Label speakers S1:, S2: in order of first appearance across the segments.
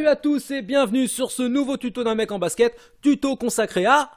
S1: Salut à tous et bienvenue sur ce nouveau tuto d'un mec en basket, tuto consacré à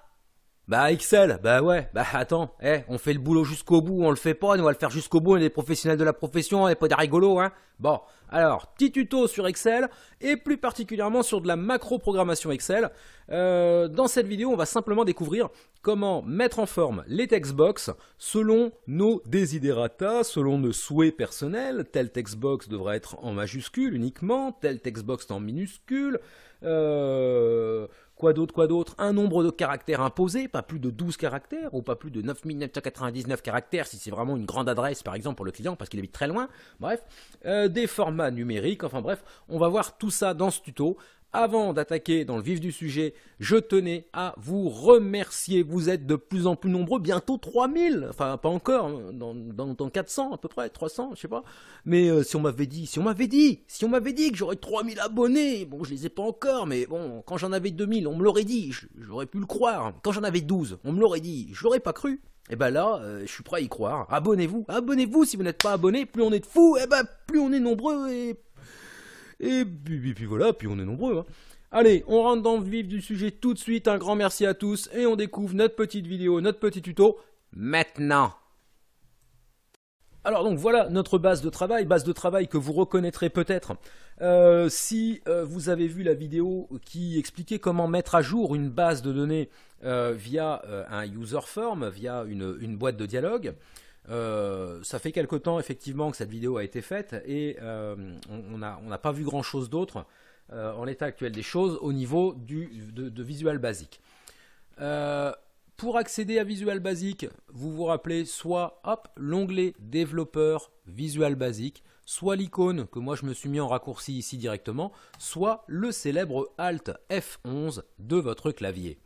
S1: bah Excel, bah ouais, bah attends, eh, on fait le boulot jusqu'au bout, on le fait pas, on va le faire jusqu'au bout, on est des professionnels de la profession, on n'est pas des rigolos, hein. Bon, alors, petit tuto sur Excel, et plus particulièrement sur de la macro-programmation Excel. Euh, dans cette vidéo, on va simplement découvrir comment mettre en forme les textbox selon nos desiderata, selon nos souhaits personnels. Tel textbox devrait être en majuscule uniquement, tel textbox en minuscule. Euh Quoi d'autre, quoi d'autre Un nombre de caractères imposés, pas plus de 12 caractères, ou pas plus de 9999 caractères si c'est vraiment une grande adresse, par exemple, pour le client, parce qu'il habite très loin. Bref, euh, des formats numériques, enfin bref, on va voir tout ça dans ce tuto avant d'attaquer dans le vif du sujet, je tenais à vous remercier. Vous êtes de plus en plus nombreux, bientôt 3000, enfin pas encore, dans, 400 à peu près, 300, je sais pas. Mais euh, si on m'avait dit, si on m'avait dit, si on m'avait dit que j'aurais 3000 abonnés, bon je les ai pas encore, mais bon, quand j'en avais 2000, on me l'aurait dit, j'aurais pu le croire. Quand j'en avais 12, on me l'aurait dit, je l'aurais pas cru. Et eh ben là, euh, je suis prêt à y croire. Abonnez-vous, abonnez-vous si vous n'êtes pas abonné, plus on est de fous, et eh ben plus on est nombreux et et puis, voilà, puis on est nombreux. Hein. Allez, on rentre dans le vif du sujet tout de suite. Un grand merci à tous et on découvre notre petite vidéo, notre petit tuto maintenant. Alors donc voilà notre base de travail, base de travail que vous reconnaîtrez peut-être euh, si euh, vous avez vu la vidéo qui expliquait comment mettre à jour une base de données euh, via un user form, via une boîte de dialogue. Euh, ça fait quelque temps effectivement que cette vidéo a été faite et euh, on n'a pas vu grand chose d'autre euh, en l'état actuel des choses au niveau de Visual Basic. pour accéder à Visual Basic, vous vous rappelez soit l'onglet développeur Visual Basic, soit l'icône que moi je me suis mis en raccourci ici directement, soit le célèbre Alt F11 de votre clavier.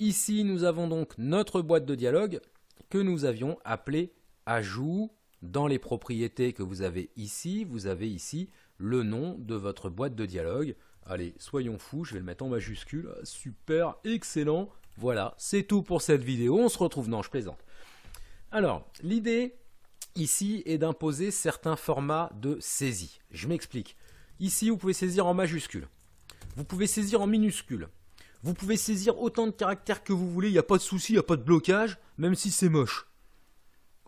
S1: Ici, nous avons donc notre boîte de dialogue que nous avions appelé ajout. Dans les propriétés que vous avez ici, vous avez ici le nom de votre boîte de dialogue. Allez, soyons fous, je vais le mettre en majuscule. Super, excellent. Voilà, c'est tout pour cette vidéo. On se retrouve. Non, je plaisante. Alors, l'idée ici est d'imposer certains formats de saisie. Je m'explique. Ici, vous pouvez saisir en majuscule. Vous pouvez saisir en minuscule. Vous pouvez saisir autant de caractères que vous voulez, il n'y a pas de souci, il n'y a pas de blocage, même si c'est moche.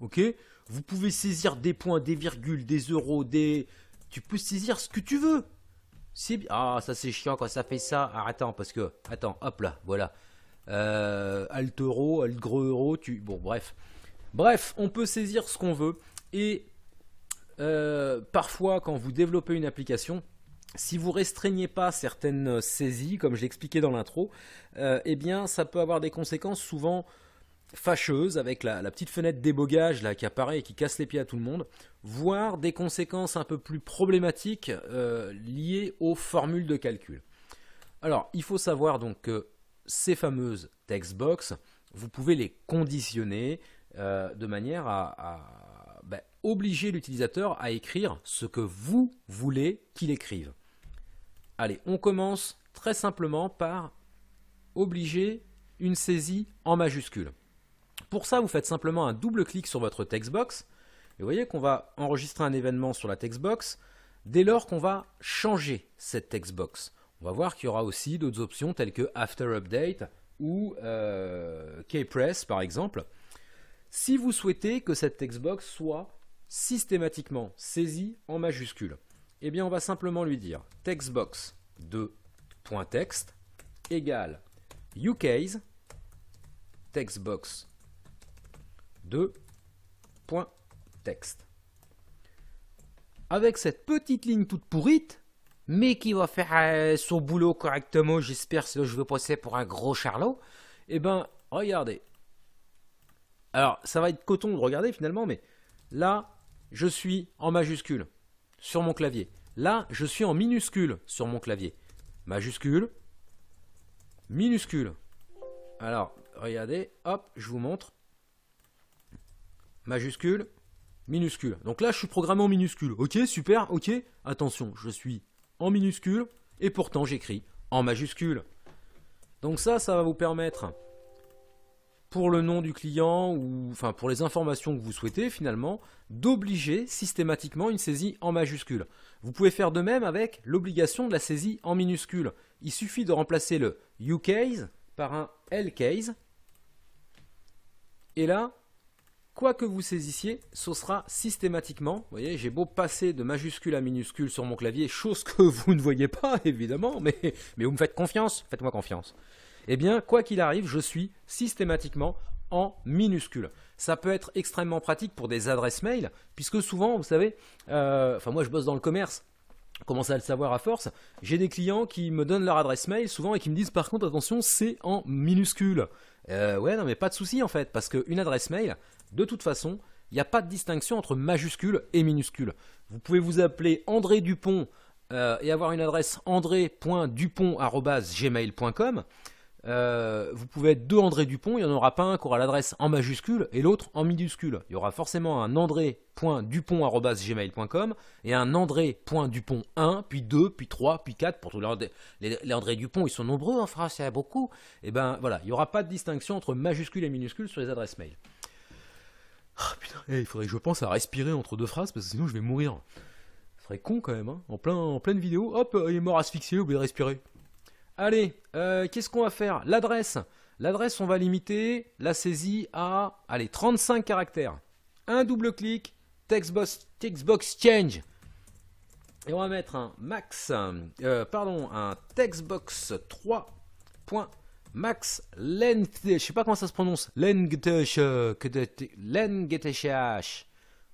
S1: Ok Vous pouvez saisir des points, des virgules, des euros, des... Tu peux saisir ce que tu veux. C'est Ah, ça c'est chiant quand ça fait ça. Arrête, ah, attends, parce que... Attends, hop là, voilà. Euh, alt euro, alt gros euro, tu... Bon, bref. Bref, on peut saisir ce qu'on veut. Et euh, parfois, quand vous développez une application, si vous restreignez pas certaines euh, saisies, comme je l'expliquais dans l'intro, euh, eh bien ça peut avoir des conséquences souvent fâcheuses avec la, petite fenêtre débogage là qui apparaît et qui casse les pieds à tout le monde, voire des conséquences un peu plus problématiques euh, liées aux formules de calcul. Alors il faut savoir donc que ces fameuses textbox, vous pouvez les conditionner de manière à, ben, obliger l'utilisateur à écrire ce que vous voulez qu'il écrive. Allez, on commence très simplement par obliger une saisie en majuscule. Pour ça, vous faites simplement un double clic sur votre textbox. Et vous voyez qu'on va enregistrer un événement sur la textbox dès lors qu'on va changer cette textbox. On va voir qu'il y aura aussi d'autres options telles que After Update ou euh, Kpress par exemple. Si vous souhaitez que cette textbox soit systématiquement saisie en majuscule. Eh bien, on va simplement lui dire textbox 2text égale UK's textbox 2text Avec cette petite ligne toute pourrite, mais qui va faire euh, son boulot correctement, j'espère, que je vais passer pour un gros charlot, eh bien, regardez. Alors, ça va être coton de regarder finalement, mais là, je suis en majuscule sur mon clavier. Là, je suis en minuscule sur mon clavier. Majuscule, minuscule. Alors, regardez, hop, je vous montre. Majuscule, minuscule. Donc là, je suis programmé en minuscule. Ok, super, ok. Attention, je suis en minuscule et pourtant j'écris en majuscule. Donc ça, ça va vous permettre pour le nom du client ou enfin pour les informations que vous souhaitez finalement, d'obliger systématiquement une saisie en majuscule. Vous pouvez faire de même avec l'obligation de la saisie en minuscule. Il suffit de remplacer le u case par un L case. Et là, quoi que vous saisissiez, ce sera systématiquement, vous voyez, j'ai beau passer de majuscule à minuscule sur mon clavier, chose que vous ne voyez pas évidemment, mais, mais vous me faites confiance, faites-moi confiance eh bien, quoi qu'il arrive, je suis systématiquement en minuscule. Ça peut être extrêmement pratique pour des adresses mail, puisque souvent, vous savez, euh, enfin moi je bosse dans le commerce, commence à le savoir à force, j'ai des clients qui me donnent leur adresse mail souvent et qui me disent par contre attention c'est en minuscule. Euh, ouais non mais pas de souci en fait, parce qu'une adresse mail, de toute façon, il n'y a pas de distinction entre majuscule et minuscule. Vous pouvez vous appeler André Dupont euh, et avoir une adresse andré.dupont.gmail.com euh, vous pouvez être deux André Dupont, il n'y en aura pas un qui aura l'adresse en majuscule et l'autre en minuscule. Il y aura forcément un andré.dupont.gmail.com et un andré.dupont1, puis 2, puis 3, puis 4. Pour tous les, André Dupont, ils sont nombreux en France, il y a beaucoup. Et eh ben voilà, il n'y aura pas de distinction entre majuscule et minuscule sur les adresses mail. Ah, eh, il faudrait que je pense à respirer entre deux phrases parce que sinon je vais mourir. Ce serait con quand même, hein. en, plein, en pleine vidéo, hop, euh, il est mort asphyxié, oublié de respirer. Allez, euh, qu'est-ce qu'on va faire L'adresse. L'adresse, on va limiter la saisie à allez, 35 caractères. Un double clic, textbox, textbox change. Et on va mettre un max, euh, pardon, un textbox 3. Max Length, je sais pas comment ça se prononce, Length, euh,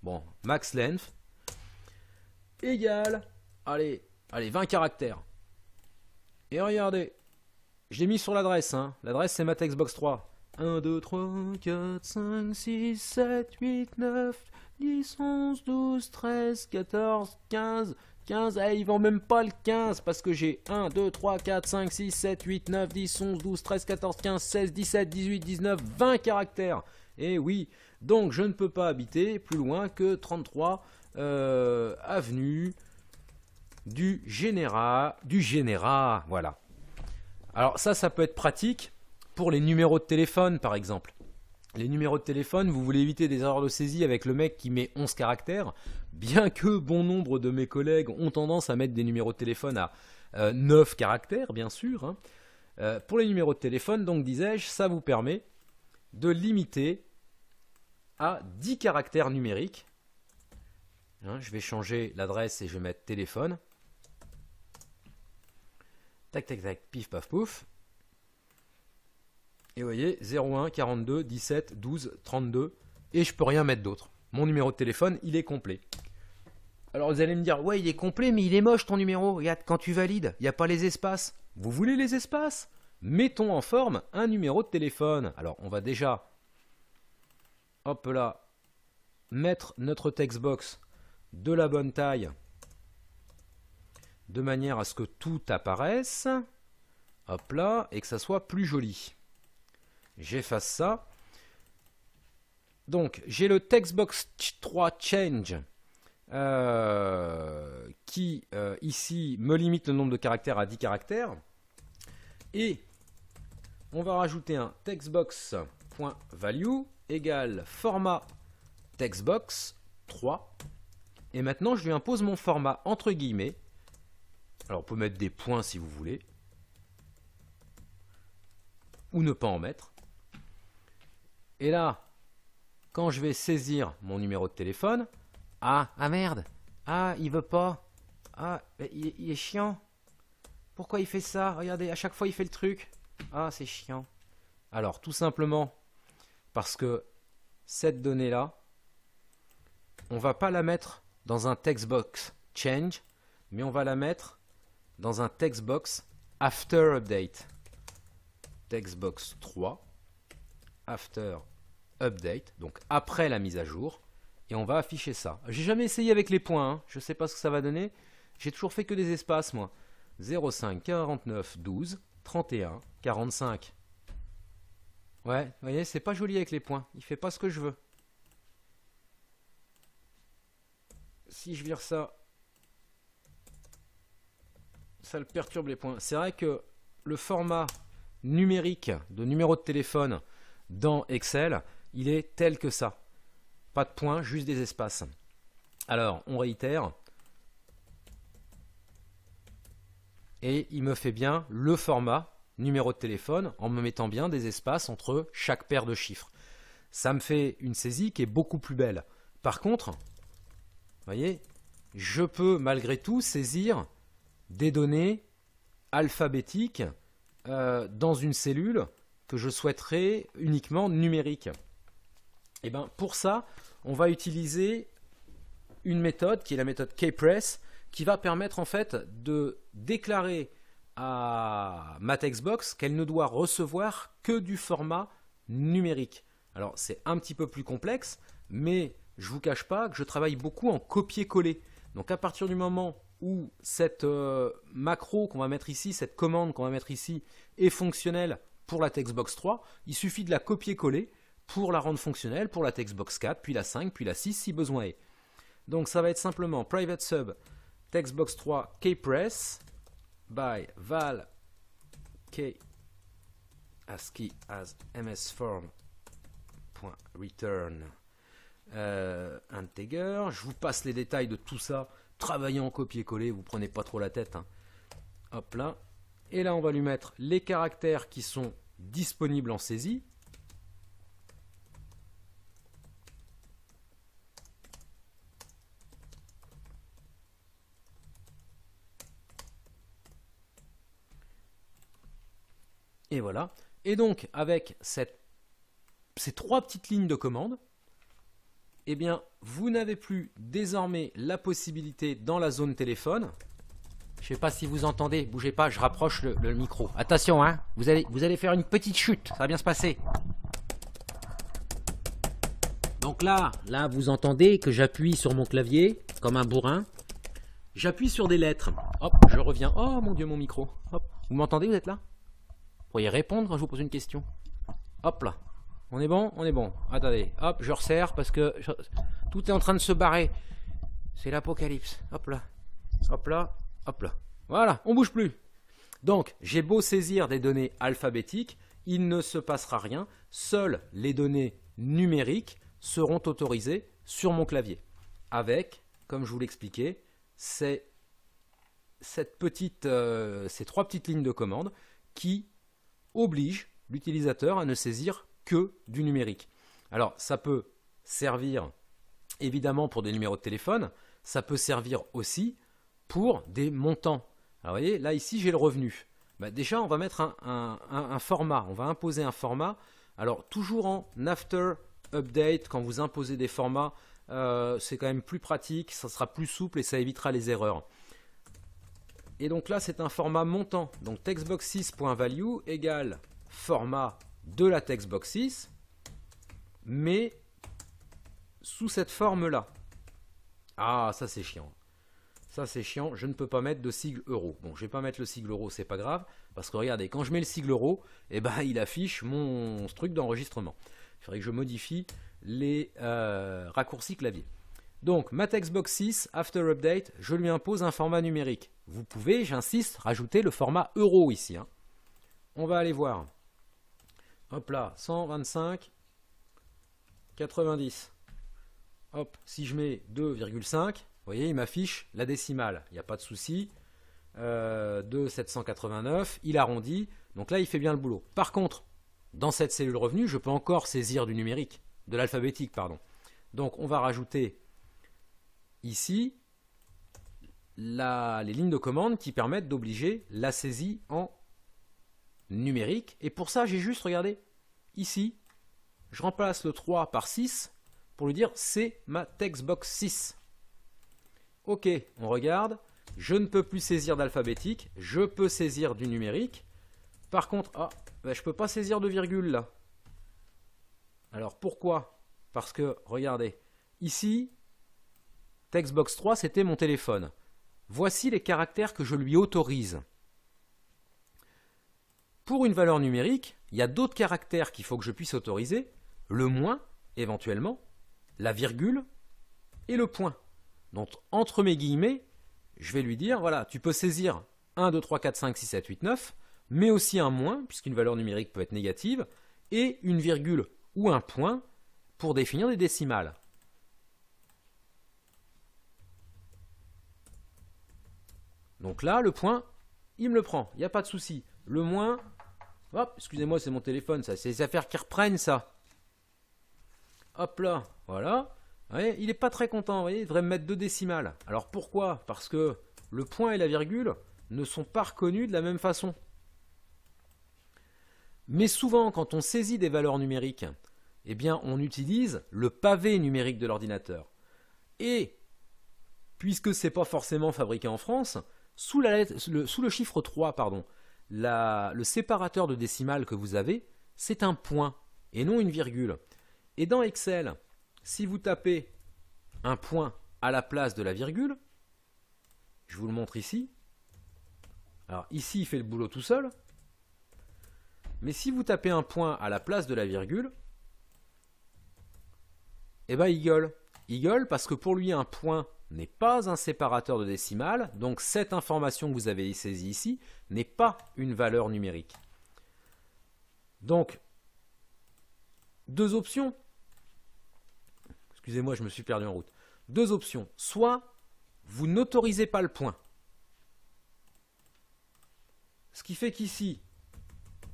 S1: bon, Max Length, Égal, allez, allez, 20 caractères. Et regardez, j'ai mis sur l'adresse. Hein. L'adresse, c'est ma textbox 3. 1, 2, 3, 4, 5, 6, 7, 8, 9, 10, 11, 12, 13, 14, 15, 15. Eh, ils vont même pas le 15 parce que j'ai 1, 2, 3, 4, 5, 6, 7, 8, 9, 10, 11, 12, 13, 14, 15, 16, 17, 18, 19, 20 caractères. Et eh oui, donc je ne peux pas habiter plus loin que 33 euh, avenue du général, du général, voilà. Alors ça, ça peut être pratique pour les numéros de téléphone, par exemple. Les numéros de téléphone, vous voulez éviter des erreurs de saisie avec le mec qui met 11 caractères, bien que bon nombre de mes collègues ont tendance à mettre des numéros de téléphone à 9 euh, caractères, bien sûr. Hein. Euh, pour les numéros de téléphone, donc disais-je, ça vous permet de limiter à 10 caractères numériques. Hein, je vais changer l'adresse et je vais mettre téléphone. Tac, tac, tac, pif, paf, pouf. Et vous voyez, 01 42 17 12 32. Et je peux rien mettre d'autre. Mon numéro de téléphone, il est complet. Alors vous allez me dire, ouais, il est complet, mais il est moche ton numéro. Regarde, quand tu valides, il n'y a pas les espaces. Vous voulez les espaces Mettons en forme un numéro de téléphone. Alors on va déjà, hop là, mettre notre textbox de la bonne taille de manière à ce que tout apparaisse, hop là, et que ça soit plus joli. J'efface ça. Donc, j'ai le textbox 3 change euh, qui, euh, ici, me limite le nombre de caractères à 10 caractères. Et on va rajouter un textbox.value Égal format textbox 3. Et maintenant, je lui impose mon format entre guillemets alors on peut mettre des points si vous voulez, ou ne pas en mettre. Et là, quand je vais saisir mon numéro de téléphone, ah, ah merde, ah, il veut pas, ah, il, est chiant. Pourquoi il fait ça Regardez, à chaque fois il fait le truc. Ah, c'est chiant. Alors, tout simplement, parce que cette donnée-là, on va pas la mettre dans un text box change, mais on va la mettre dans un textbox after update. Textbox 3 after update, donc après la mise à jour, et on va afficher ça. J'ai jamais essayé avec les points, hein. je ne sais pas ce que ça va donner. J'ai toujours fait que des espaces, moi. 05, 49, 12, 31, 45. Ouais, vous voyez, c'est pas joli avec les points. Il fait pas ce que je veux. Si je vire ça, ça le perturbe les points. C'est vrai que le format numérique de numéro de téléphone dans Excel, il est tel que ça. Pas de points, juste des espaces. Alors, on réitère. Et il me fait bien le format numéro de téléphone en me mettant bien des espaces entre chaque paire de chiffres. Ça me fait une saisie qui est beaucoup plus belle. Par contre, vous voyez, je peux malgré tout saisir des données alphabétiques euh, dans une cellule que je souhaiterais uniquement numérique. Et eh ben pour ça, on va utiliser une méthode qui est la méthode kpress qui va permettre en fait de déclarer à ma textbox qu'elle ne doit recevoir que du format numérique. Alors c'est un petit peu plus complexe, mais je ne vous cache pas que je travaille beaucoup en copier-coller. Donc à partir du moment où cette euh, macro qu'on va mettre ici, cette commande qu'on va mettre ici, est fonctionnelle pour la textbox 3, il suffit de la copier-coller pour la rendre fonctionnelle pour la textbox 4, puis la 5, puis la 6 si besoin est. Donc ça va être simplement private sub textbox 3 kpress by val k ASCII as msform.return integer. Euh, je vous passe les détails de tout ça travaillez en copier-coller, vous prenez pas trop la tête. Hein. Hop là. Et là, on va lui mettre les caractères qui sont disponibles en saisie. Et voilà. Et donc, avec ces trois petites lignes de commande, eh bien, vous n'avez plus désormais la possibilité dans la zone téléphone. Je ne sais pas si vous entendez, bougez pas, je rapproche le, micro. Attention, hein, vous allez, vous allez faire une petite chute, ça va bien se passer. Donc là, là, vous entendez que j'appuie sur mon clavier comme un bourrin. J'appuie sur des lettres. Hop, je reviens. Oh mon dieu, mon micro. Vous m'entendez, vous êtes là Vous pourriez répondre quand je vous pose une question. Hop là. On est bon On est bon. Attendez, hop, je resserre parce que tout est en train de se barrer. C'est l'apocalypse. Hop là, hop là, hop là. Voilà, on bouge plus. Donc, j'ai beau saisir des données alphabétiques, il ne se passera rien. Seules les données numériques seront autorisées sur mon clavier. Avec, comme je vous l'expliquais, c'est cette petite, euh, ces trois petites lignes de commande qui obligent l'utilisateur à ne saisir que du numérique. Alors ça peut servir évidemment pour des numéros de téléphone, ça peut servir aussi pour des montants. Alors voyez, là ici j'ai le revenu. Bah, déjà on va mettre un, format, on va imposer un format. Alors toujours en after update, quand vous imposez des formats, euh, c'est quand même plus pratique, ça sera plus souple et ça évitera les erreurs. Et donc là c'est un format montant, donc textbox6.value égale format de la Textbox 6, mais sous cette forme-là. Ah, ça c'est chiant. Ça c'est chiant, je ne peux pas mettre de sigle euro. Bon, je vais pas mettre le sigle euro, c'est pas grave, parce que regardez, quand je mets le sigle euro, eh ben, il affiche mon truc d'enregistrement. Il faudrait que je modifie les euh, raccourcis clavier. Donc, ma Textbox 6, after update, je lui impose un format numérique. Vous pouvez, j'insiste, rajouter le format euro ici. Hein. On va aller voir. Hop là, 125, 90. Hop, si je mets 2,5, vous voyez, il m'affiche la décimale. Il n'y a pas de souci. 2,789, euh, il arrondit. Donc là, il fait bien le boulot. Par contre, dans cette cellule revenu, je peux encore saisir du numérique, de l'alphabétique, pardon. Donc on va rajouter ici les lignes de commande qui permettent d'obliger la saisie en numérique. Et pour ça, j'ai juste, regardez, ici, je remplace le 3 par 6 pour lui dire c'est ma textbox 6. Ok, on regarde. Je ne peux plus saisir d'alphabétique, je peux saisir du numérique. Par contre, ah, bah, je ne peux pas saisir de virgule là. Alors pourquoi Parce que, regardez, ici, textbox 3, c'était mon téléphone. Voici les caractères que je lui autorise. Pour une valeur numérique, il y a d'autres caractères qu'il faut que je puisse autoriser, le moins, éventuellement, la virgule et le point. Donc entre mes guillemets, je vais lui dire, voilà, tu peux saisir 1, 2, 3, 4, 5, 6, 7, 8, 9, mais aussi un moins, puisqu'une valeur numérique peut être négative, et une virgule ou un point pour définir des décimales. Donc là, le point, il me le prend, il n'y a pas de souci. Le moins, Hop, excusez-moi, c'est mon téléphone, ça. C'est les affaires qui reprennent, ça. Hop là, voilà. il n'est pas très content, vous voyez, il devrait me mettre deux décimales. Alors pourquoi Parce que le point et la virgule ne sont pas reconnus de la même façon. Mais souvent, quand on saisit des valeurs numériques, eh bien, on utilise le pavé numérique de l'ordinateur. Et, puisque ce n'est pas forcément fabriqué en France, sous, le, sous le chiffre 3, pardon, le séparateur de décimales que vous avez, c'est un point et non une virgule. Et dans Excel, si vous tapez un point à la place de la virgule, je vous le montre ici. Alors ici, il fait le boulot tout seul. Mais si vous tapez un point à la place de la virgule, eh bien, il gueule. Il gueule parce que pour lui, un point, n'est pas un séparateur de décimales, donc cette information que vous avez saisie ici n'est pas une valeur numérique. Donc, deux options. Excusez-moi, je me suis perdu en route. Deux options. Soit vous n'autorisez pas le point. Ce qui fait qu'ici,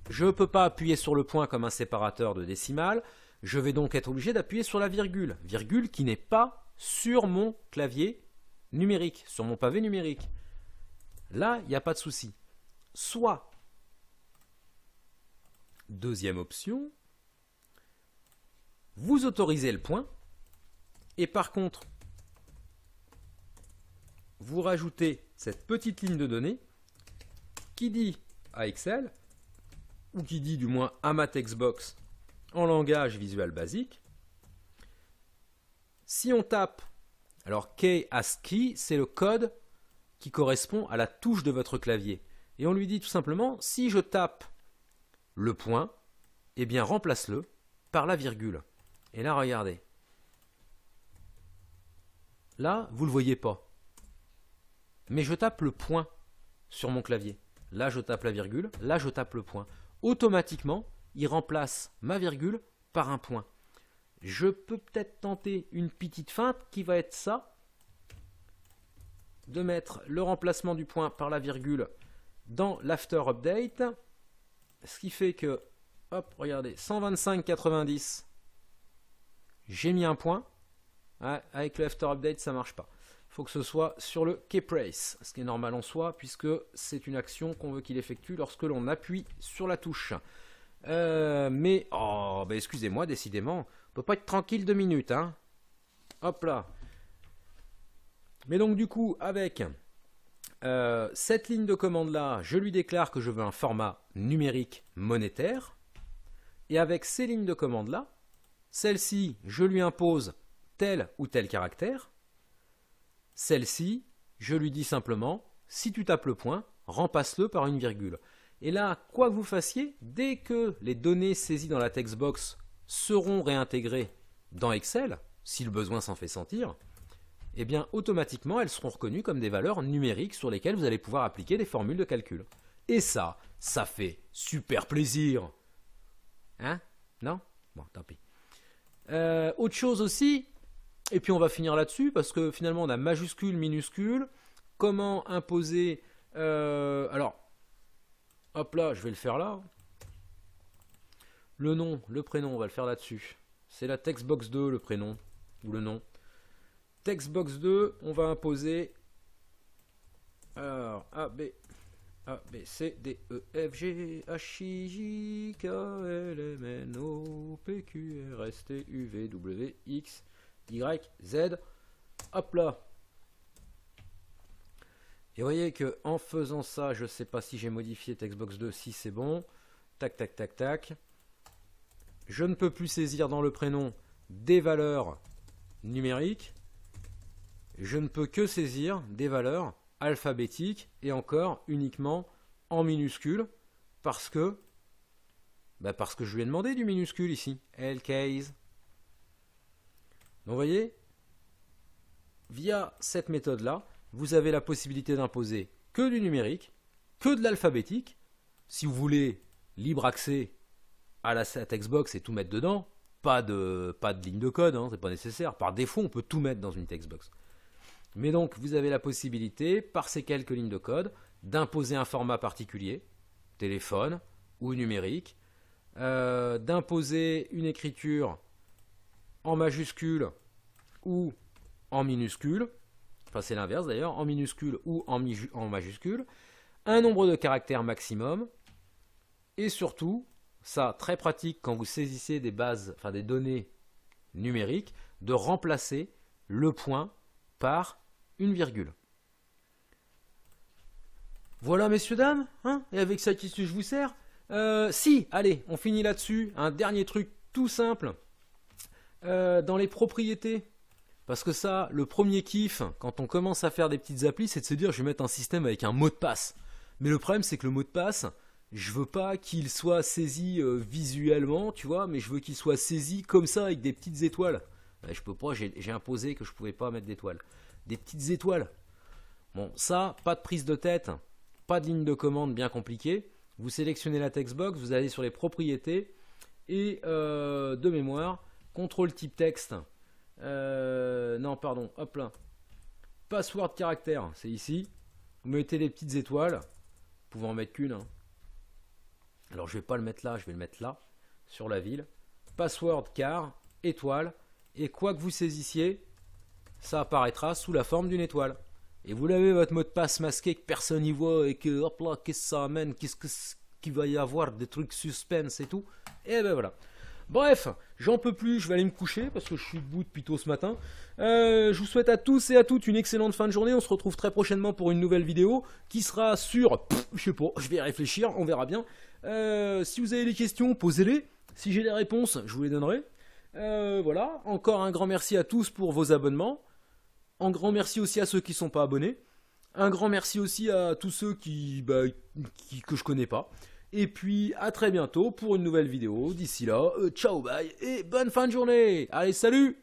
S1: je ne peux pas appuyer sur le point comme un séparateur de décimales. Je vais donc être obligé d'appuyer sur la virgule. Virgule qui n'est pas sur mon clavier numérique, sur mon pavé numérique. Là, il n'y a pas de souci. Soit, deuxième option, vous autorisez le point, et par contre, vous rajoutez cette petite ligne de données qui dit à Excel, ou qui dit du moins à ma textbox en langage visuel basique, si on tape, alors key ASCII, c'est le code qui correspond à la touche de votre clavier. Et on lui dit tout simplement, si je tape le point, eh bien remplace-le par la virgule. Et là, regardez. Là, vous ne le voyez pas. Mais je tape le point sur mon clavier. Là, je tape la virgule. Là, je tape le point. Automatiquement, il remplace ma virgule par un point. Je peux peut-être tenter une petite feinte qui va être ça, de mettre le remplacement du point par la virgule dans l'after update, ce qui fait que, hop, regardez, 125,90, j'ai mis un point, avec l'after update ça marche pas. Il faut que ce soit sur le press, ce qui est normal en soi, puisque c'est une action qu'on veut qu'il effectue lorsque l'on appuie sur la touche. Euh, mais, oh, ben, excusez-moi, décidément, peut pas être tranquille deux minutes. Hein. Hop là. Mais donc du coup, avec euh, cette ligne de commande là, je lui déclare que je veux un format numérique monétaire. Et avec ces lignes de commande là, celle-ci, je lui impose tel ou tel caractère. Celle-ci, je lui dis simplement, si tu tapes le point, remplace-le par une virgule. Et là, quoi que vous fassiez, dès que les données saisies dans la textbox seront réintégrées dans Excel, si le besoin s'en fait sentir, eh bien automatiquement elles seront reconnues comme des valeurs numériques sur lesquelles vous allez pouvoir appliquer des formules de calcul. Et ça, ça fait super plaisir Hein Non Bon, tant pis. Euh, autre chose aussi, et puis on va finir là-dessus, parce que finalement on a majuscule, minuscule, comment imposer... Euh, alors, hop là, je vais le faire là, le nom, le prénom, on va le faire là-dessus. C'est la textbox 2, le prénom, ou le nom. Textbox 2, on va imposer alors, A, B, A, B, C, D, E, F, G, H, I, J, K, L, M, N, O, P, Q, R, S, T, U, V, W, X, Y, Z. Hop là Et vous voyez que en faisant ça, je ne sais pas si j'ai modifié Textbox 2, si c'est bon. Tac, tac, tac, tac je ne peux plus saisir dans le prénom des valeurs numériques, je ne peux que saisir des valeurs alphabétiques et encore uniquement en minuscules parce que bah parce que je lui ai demandé du minuscule ici, L case. Donc vous voyez, via cette méthode-là, vous avez la possibilité d'imposer que du numérique, que de l'alphabétique, si vous voulez libre accès à la texte box et tout mettre dedans, pas de, pas de ligne de code, ce hein, c'est pas nécessaire. Par défaut, on peut tout mettre dans une box Mais donc, vous avez la possibilité, par ces quelques lignes de code, d'imposer un format particulier, téléphone ou numérique, euh, d'imposer une écriture en majuscule ou en minuscule, enfin c'est l'inverse d'ailleurs, en minuscule ou en, en majuscule, un nombre de caractères maximum, et surtout ça très pratique quand vous saisissez des bases, enfin des données numériques, de remplacer le point par une virgule. Voilà, messieurs, dames, hein, et avec ça, qui je vous sers euh, Si, allez, on finit là-dessus. Un dernier truc tout simple. Euh, dans les propriétés, parce que ça, le premier kiff, quand on commence à faire des petites applis, c'est de se dire, je vais mettre un système avec un mot de passe. Mais le problème, c'est que le mot de passe, je veux pas qu'il soit saisi euh, visuellement, tu vois, mais je veux qu'il soit saisi comme ça avec des petites étoiles. Je ben, je peux pas, j'ai imposé que je pouvais pas mettre d'étoiles. Des petites étoiles. Bon, ça, pas de prise de tête, pas de ligne de commande bien compliquée. Vous sélectionnez la textbox, vous allez sur les propriétés et euh, de mémoire, contrôle type texte. Euh, non, pardon, hop là. Password caractère, c'est ici. Vous mettez les petites étoiles. Vous pouvez en mettre qu'une. Hein. Alors je vais pas le mettre là, je vais le mettre là, sur la ville. Password car, étoile, et quoi que vous saisissiez, ça apparaîtra sous la forme d'une étoile. Et vous l'avez votre mot de passe masqué que personne n'y voit et que hop là, qu'est-ce que ça amène, qu'est-ce qu'il va y avoir, des trucs suspense et tout. Et eh ben voilà. Bref, j'en peux plus, je vais aller me coucher parce que je suis debout depuis tôt ce matin. Euh, je vous souhaite à tous et à toutes une excellente fin de journée. On se retrouve très prochainement pour une nouvelle vidéo qui sera sur... je sais pas, je vais y réfléchir, on verra bien. Euh, si vous avez des questions, posez-les. Si j'ai des réponses, je vous les donnerai. Euh, voilà, encore un grand merci à tous pour vos abonnements. Un grand merci aussi à ceux qui ne sont pas abonnés. Un grand merci aussi à tous ceux qui, bah, que je connais pas. Et puis à très bientôt pour une nouvelle vidéo. D'ici là, euh, ciao bye et bonne fin de journée. Allez, salut